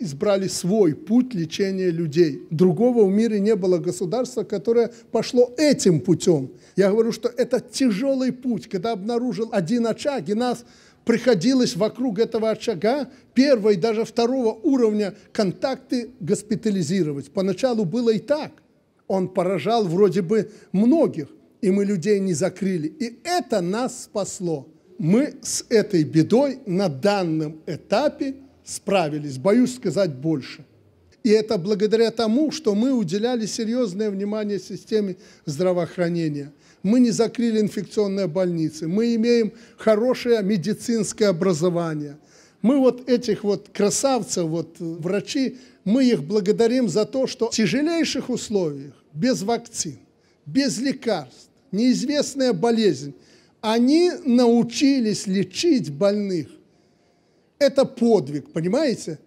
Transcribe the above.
избрали свой путь лечения людей. Другого в мире не было государства, которое пошло этим путем. Я говорю, что это тяжелый путь. Когда обнаружил один очаг, и нас приходилось вокруг этого очага первого и даже второго уровня контакты госпитализировать. Поначалу было и так. Он поражал вроде бы многих, и мы людей не закрыли. И это нас спасло. Мы с этой бедой на данном этапе – справились, боюсь сказать больше. И это благодаря тому, что мы уделяли серьезное внимание системе здравоохранения. Мы не закрыли инфекционные больницы, мы имеем хорошее медицинское образование. Мы вот этих вот красавцев, вот э, врачи, мы их благодарим за то, что в тяжелейших условиях, без вакцин, без лекарств, неизвестная болезнь, они научились лечить больных. Это подвиг, понимаете?